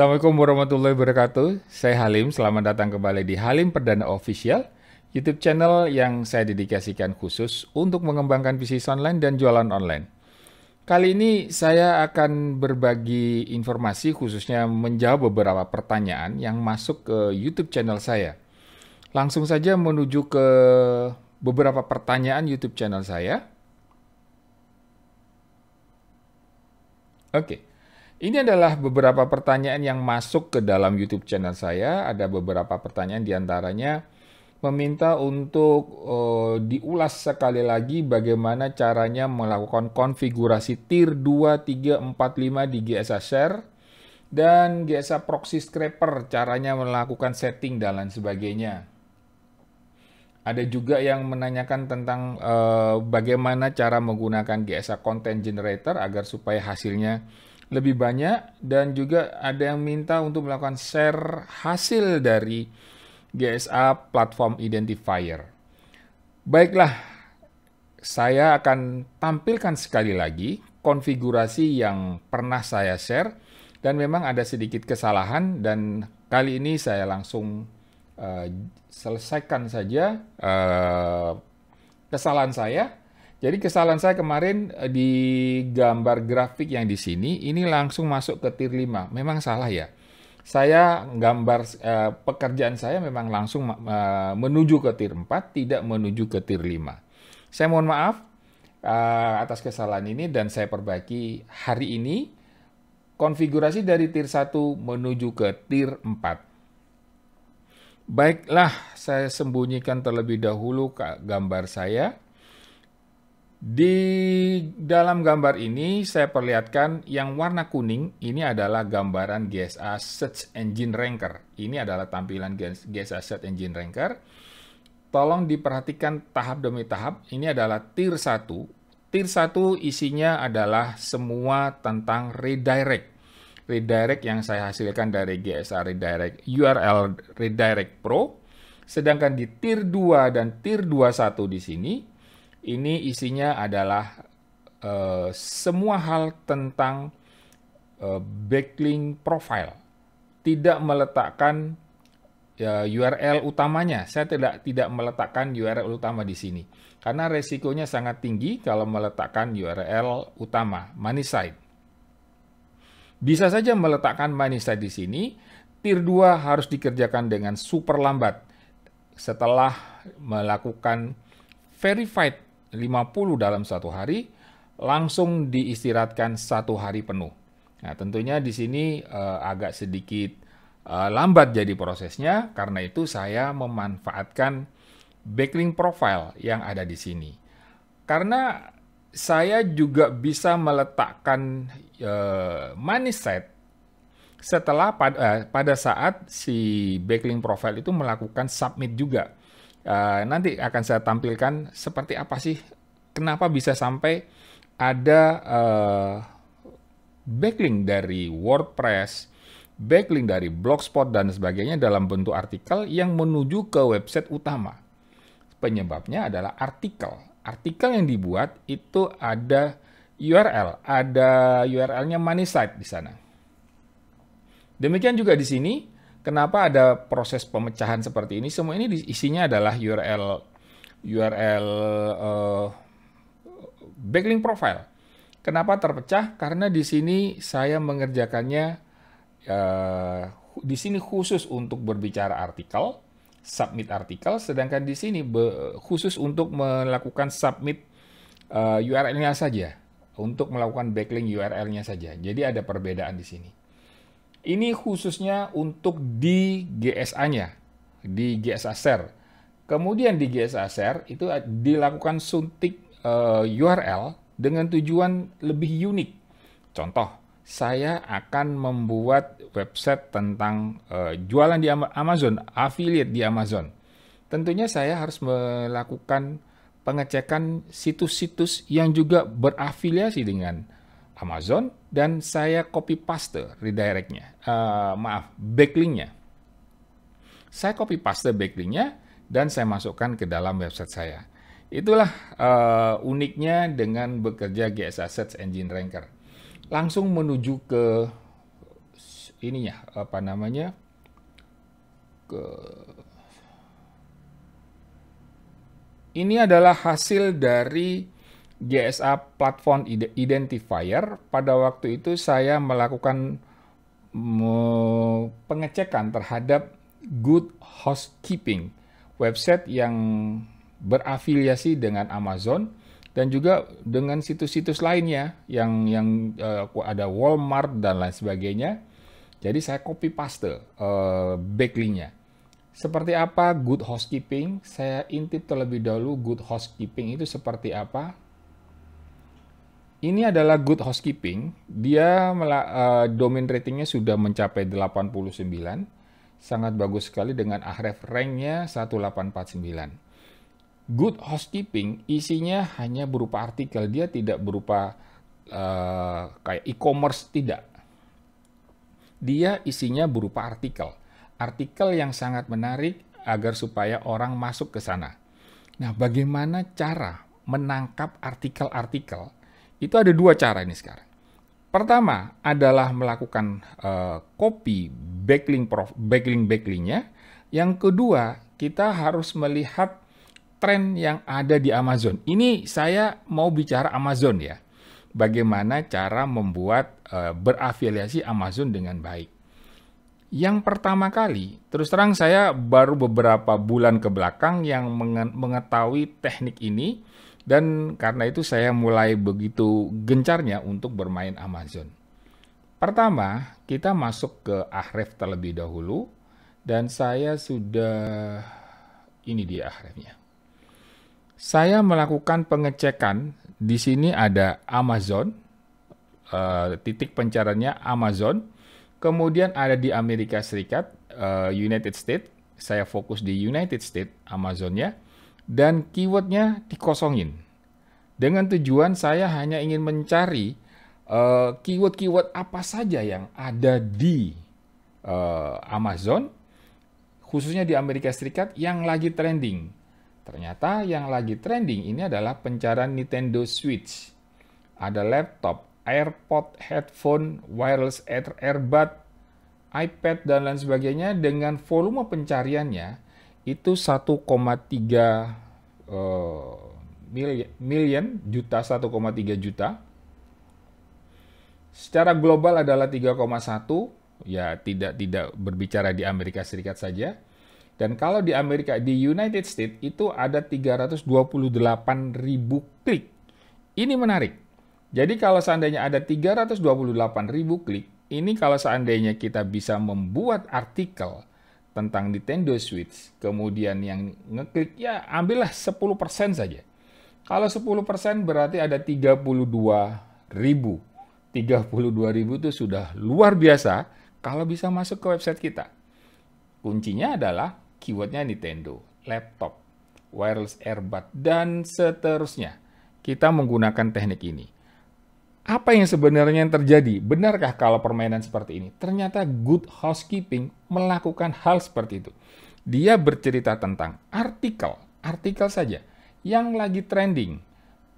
Assalamualaikum warahmatullahi wabarakatuh. Saya Halim, selamat datang kembali di Halim Perdana Official, YouTube channel yang saya dedikasikan khusus untuk mengembangkan bisnis online dan jualan online. Kali ini saya akan berbagi informasi khususnya menjawab beberapa pertanyaan yang masuk ke YouTube channel saya. Langsung saja menuju ke beberapa pertanyaan YouTube channel saya. Oke. Okay. Ini adalah beberapa pertanyaan yang masuk ke dalam YouTube channel saya. Ada beberapa pertanyaan diantaranya meminta untuk uh, diulas sekali lagi bagaimana caranya melakukan konfigurasi tier 2, 3, 4, 5 di GSA Share dan GSA Proxy Scraper caranya melakukan setting dan lain sebagainya. Ada juga yang menanyakan tentang uh, bagaimana cara menggunakan GSA Content Generator agar supaya hasilnya lebih banyak dan juga ada yang minta untuk melakukan share hasil dari GSA platform identifier. Baiklah, saya akan tampilkan sekali lagi konfigurasi yang pernah saya share dan memang ada sedikit kesalahan dan kali ini saya langsung uh, selesaikan saja uh, kesalahan saya jadi kesalahan saya kemarin eh, di gambar grafik yang di sini, ini langsung masuk ke tier 5. Memang salah ya. Saya gambar eh, pekerjaan saya memang langsung eh, menuju ke tier 4, tidak menuju ke tier 5. Saya mohon maaf eh, atas kesalahan ini dan saya perbaiki hari ini konfigurasi dari tier 1 menuju ke tier 4. Baiklah, saya sembunyikan terlebih dahulu gambar saya di dalam gambar ini saya perlihatkan yang warna kuning ini adalah gambaran GSA Search Engine Ranker. Ini adalah tampilan GSA Search Engine Ranker. Tolong diperhatikan tahap demi tahap. Ini adalah tier 1. Tier 1 isinya adalah semua tentang redirect. Redirect yang saya hasilkan dari GSA Redirect URL Redirect Pro. Sedangkan di tier 2 dan tier 21 di sini ini isinya adalah uh, semua hal tentang uh, backlink profile. Tidak meletakkan uh, eh, URL utamanya. Saya tidak tidak meletakkan URL utama di sini karena resikonya sangat tinggi kalau meletakkan URL utama money side Bisa saja meletakkan money side di sini. Tier 2 harus dikerjakan dengan super lambat setelah melakukan verified 50 dalam satu hari, langsung diistirahatkan satu hari penuh. Nah, tentunya di sini uh, agak sedikit uh, lambat jadi prosesnya, karena itu saya memanfaatkan backlink profile yang ada di sini. Karena saya juga bisa meletakkan uh, money set setelah pad, uh, pada saat si backlink profile itu melakukan submit juga. Uh, nanti akan saya tampilkan seperti apa sih, kenapa bisa sampai ada uh, backlink dari WordPress, backlink dari Blogspot dan sebagainya dalam bentuk artikel yang menuju ke website utama. Penyebabnya adalah artikel. Artikel yang dibuat itu ada URL, ada URL-nya money site di sana. Demikian juga di sini Kenapa ada proses pemecahan seperti ini? Semua ini isinya adalah URL URL uh, eh, backlink profile. Kenapa terpecah? Karena di sini saya mengerjakannya uh, di sini khusus untuk berbicara artikel, submit artikel, sedangkan di sini khusus untuk melakukan submit uh, eh, URL-nya saja, untuk melakukan backlink URL-nya saja. Jadi ada perbedaan di sini. Ini khususnya untuk di GSA-nya, di GSA Share. Kemudian di GSA Share itu dilakukan suntik uh, eh, URL dengan tujuan lebih unik. Contoh, saya akan membuat website tentang uh, jualan di Amazon, affiliate di Amazon. Tentunya saya harus melakukan pengecekan situs-situs yang juga berafiliasi dengan Amazon dan saya copy paste redirectnya, uh, maaf backlinknya. Saya copy paste backlinknya dan saya masukkan ke dalam website saya. Itulah uh, uniknya dengan bekerja GSA Search Engine Ranker. Langsung menuju ke ininya apa namanya ke ini adalah hasil dari gsa platform identifier pada waktu itu saya melakukan pengecekan terhadap Good Housekeeping website yang berafiliasi dengan Amazon dan juga dengan situs-situs lainnya yang yang uh, ada Walmart dan lain sebagainya. Jadi saya copy paste uh, backlinknya. Seperti apa Good Housekeeping? Saya intip terlebih dahulu Good Housekeeping itu seperti apa ini adalah good housekeeping. Dia uh, domain ratingnya sudah mencapai 89. Sangat bagus sekali dengan ahref ranknya 1849. Good housekeeping isinya hanya berupa artikel. Dia tidak berupa uh, kayak e-commerce, tidak. Dia isinya berupa artikel. Artikel yang sangat menarik agar supaya orang masuk ke sana. Nah, bagaimana cara menangkap artikel-artikel itu ada dua cara ini sekarang. Pertama adalah melakukan uh, copy backlink prof, backlink backlinknya. Yang kedua kita harus melihat tren yang ada di Amazon. Ini saya mau bicara Amazon ya. Bagaimana cara membuat uh, berafiliasi Amazon dengan baik. Yang pertama kali, terus terang saya baru beberapa bulan ke belakang yang mengetahui teknik ini dan karena itu saya mulai begitu gencarnya untuk bermain Amazon. Pertama, kita masuk ke Ahref terlebih dahulu dan saya sudah ini dia Ahrefnya. Saya melakukan pengecekan di sini ada Amazon uh, titik pencarannya Amazon. Kemudian ada di Amerika Serikat, uh, United States. Saya fokus di United States Amazonnya dan keywordnya dikosongin. Dengan tujuan saya hanya ingin mencari eh, keyword-keyword uh, apa saja yang ada di uh, Amazon, khususnya di Amerika Serikat yang lagi trending. Ternyata yang lagi trending ini adalah pencarian Nintendo Switch. Ada laptop, AirPod, headphone, wireless earbud, iPad, dan lain sebagainya dengan volume pencariannya itu 1,3 uh, eh, million juta 1,3 juta. Secara global adalah 3,1 ya tidak tidak berbicara di Amerika Serikat saja. Dan kalau di Amerika di United States itu ada 328 ribu klik. Ini menarik. Jadi kalau seandainya ada 328 ribu klik, ini kalau seandainya kita bisa membuat artikel tentang Nintendo Switch, kemudian yang ngeklik, ya ambillah 10% saja. Kalau 10% berarti ada 32 ribu. 32 ribu itu sudah luar biasa kalau bisa masuk ke website kita. Kuncinya adalah keywordnya Nintendo, laptop, wireless earbud, dan seterusnya. Kita menggunakan teknik ini apa yang sebenarnya yang terjadi? Benarkah kalau permainan seperti ini? Ternyata Good Housekeeping melakukan hal seperti itu. Dia bercerita tentang artikel, artikel saja yang lagi trending,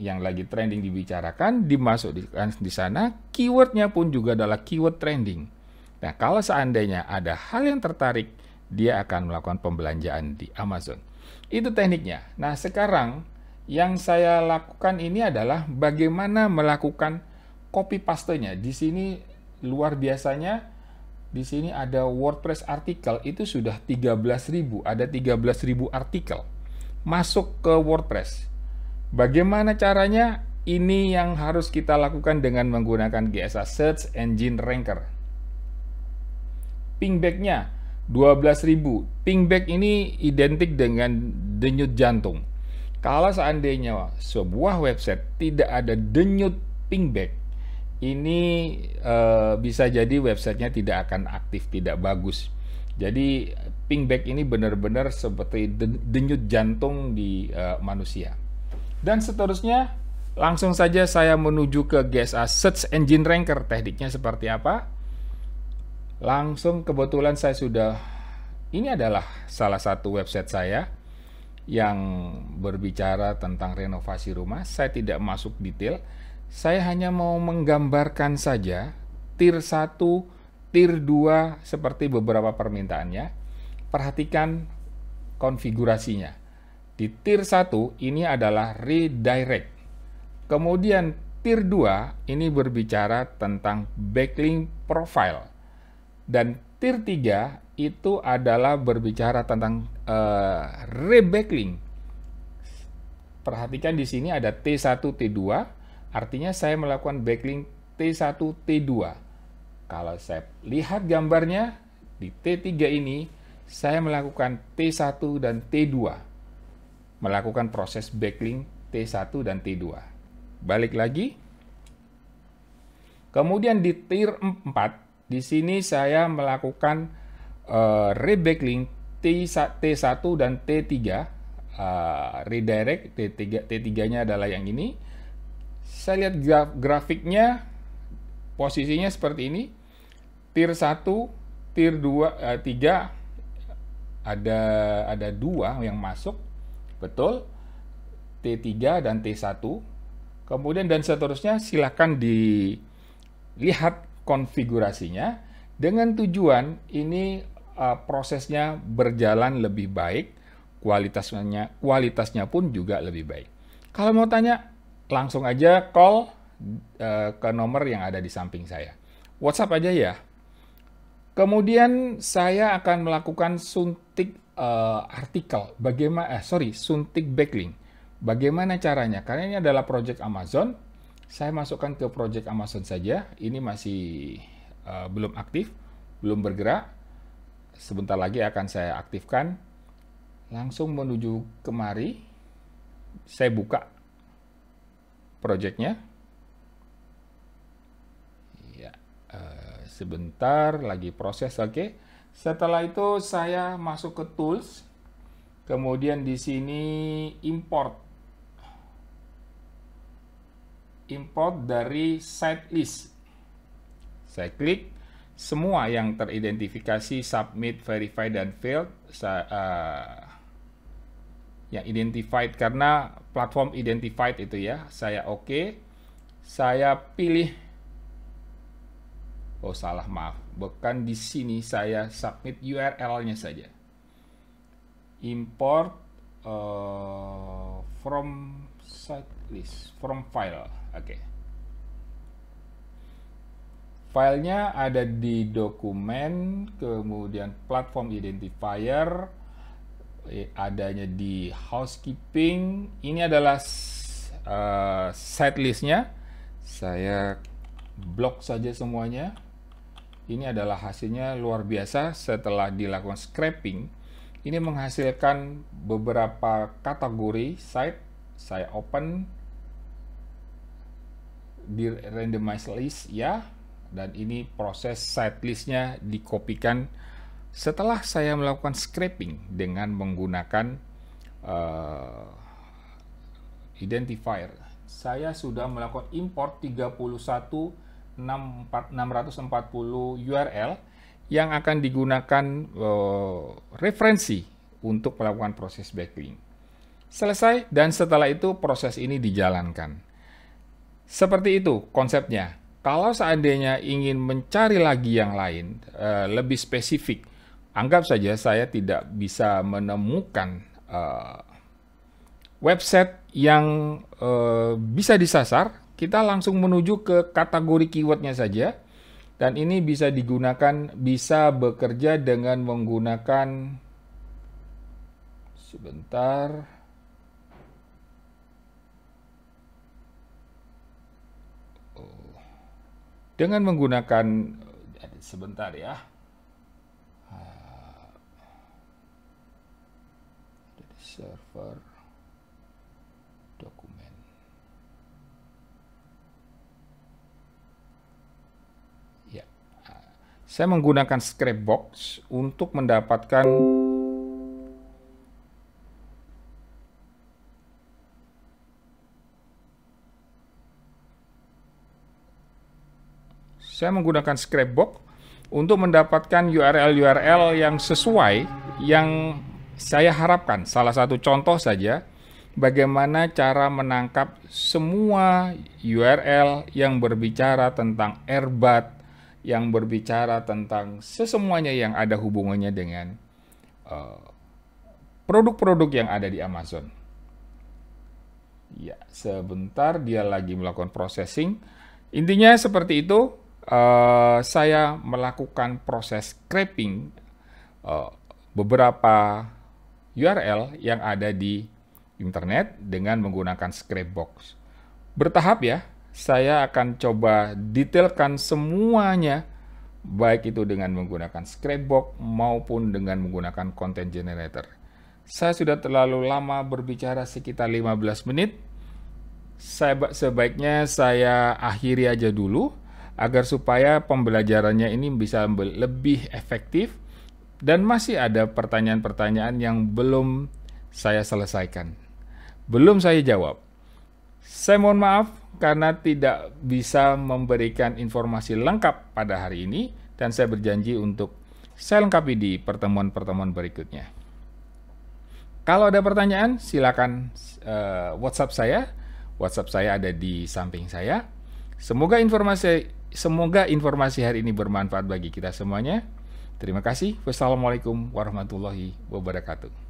yang lagi trending dibicarakan, dimasukkan di sana, keywordnya pun juga adalah keyword trending. Nah, kalau seandainya ada hal yang tertarik, dia akan melakukan pembelanjaan di Amazon. Itu tekniknya. Nah, sekarang yang saya lakukan ini adalah bagaimana melakukan copy pastenya. Di sini luar biasanya di sini ada WordPress artikel itu sudah 13.000, ada 13.000 artikel masuk ke WordPress. Bagaimana caranya? Ini yang harus kita lakukan dengan menggunakan GSA Search Engine Ranker. Pingbacknya 12.000. Pingback ini identik dengan denyut jantung kalau seandainya sebuah website tidak ada denyut pingback, ini e, bisa jadi websitenya tidak akan aktif, tidak bagus. Jadi pingback ini benar-benar seperti denyut jantung di e, manusia. Dan seterusnya, langsung saja saya menuju ke GSA Search Engine Ranker. Tekniknya seperti apa? Langsung kebetulan saya sudah, ini adalah salah satu website saya yang berbicara tentang renovasi rumah. Saya tidak masuk detail. Saya hanya mau menggambarkan saja tier 1, tier 2 seperti beberapa permintaannya. Perhatikan konfigurasinya. Di tier 1 ini adalah redirect. Kemudian tier 2 ini berbicara tentang backlink profile. Dan tier 3 itu adalah berbicara tentang uh, eh, rebacklink. Perhatikan di sini ada T1, T2, artinya saya melakukan backlink T1, T2. Kalau saya lihat gambarnya di T3 ini, saya melakukan T1 dan T2. Melakukan proses backlink T1 dan T2. Balik lagi. Kemudian di tier 4, di sini saya melakukan uh, eh, rebacklink T1 dan T3 uh, ah, redirect T3 T3-nya adalah yang ini. Saya lihat graf grafiknya posisinya seperti ini. Tier 1, tier 2, uh, 3 ada ada dua yang masuk. Betul. T3 dan T1. Kemudian dan seterusnya silakan dilihat konfigurasinya dengan tujuan ini Eh, prosesnya berjalan lebih baik, kualitasnya kualitasnya pun juga lebih baik. Kalau mau tanya, langsung aja call eh, ke nomor yang ada di samping saya. WhatsApp aja ya. Kemudian saya akan melakukan suntik uh, artikel, bagaimana eh, sorry, suntik backlink. Bagaimana caranya? Karena ini adalah project Amazon. Saya masukkan ke project Amazon saja. Ini masih uh, belum aktif, belum bergerak sebentar lagi akan saya aktifkan. Langsung menuju kemari, saya buka projectnya. Ya, eh, sebentar lagi proses, oke. Okay. Setelah itu saya masuk ke tools, kemudian di sini import. Import dari site list. Saya klik, semua yang teridentifikasi submit, verify dan failed uh, eh, yang identified karena platform identified itu ya saya oke okay. saya pilih oh salah maaf bukan di sini saya submit URL-nya saja import uh, from site list from file oke okay. Filenya ada di dokumen, kemudian platform identifier, eh, adanya di housekeeping. Ini adalah uh, eh, set listnya. Saya blok saja semuanya. Ini adalah hasilnya luar biasa setelah dilakukan scraping. Ini menghasilkan beberapa kategori site. Saya open di randomize list ya dan ini proses listnya dikopikan setelah saya melakukan scraping dengan menggunakan uh, identifier saya sudah melakukan import 31 640 URL yang akan digunakan uh, referensi untuk melakukan proses backlink selesai dan setelah itu proses ini dijalankan seperti itu konsepnya kalau seandainya ingin mencari lagi yang lain, eh, lebih spesifik, anggap saja saya tidak bisa menemukan eh, website yang eh, bisa disasar, kita langsung menuju ke kategori keywordnya saja. Dan ini bisa digunakan, bisa bekerja dengan menggunakan sebentar dengan menggunakan eh, sebentar ya. server dokumen. Ya. Eh, saya menggunakan box untuk mendapatkan Saya menggunakan scrapbook untuk mendapatkan URL-URL yang sesuai yang saya harapkan. Salah satu contoh saja bagaimana cara menangkap semua URL yang berbicara tentang erbat, yang berbicara tentang sesemuanya yang ada hubungannya dengan eh, produk-produk uh, yang ada di Amazon. Ya, sebentar dia lagi melakukan processing. Intinya seperti itu. Eh, saya melakukan proses scraping uh, beberapa URL yang ada di internet dengan menggunakan Scrapbox. Bertahap ya, saya akan coba detailkan semuanya baik itu dengan menggunakan Scrapbox maupun dengan menggunakan content generator. Saya sudah terlalu lama berbicara sekitar 15 menit. Saya sebaiknya saya akhiri aja dulu agar supaya pembelajarannya ini bisa lebih efektif dan masih ada pertanyaan-pertanyaan yang belum saya selesaikan. Belum saya jawab. Saya mohon maaf karena tidak bisa memberikan informasi lengkap pada hari ini dan saya berjanji untuk saya lengkapi di pertemuan-pertemuan berikutnya. Kalau ada pertanyaan, silakan uh, WhatsApp saya. WhatsApp saya ada di samping saya. Semoga informasi Semoga informasi hari ini bermanfaat bagi kita semuanya. Terima kasih. Wassalamualaikum warahmatullahi wabarakatuh.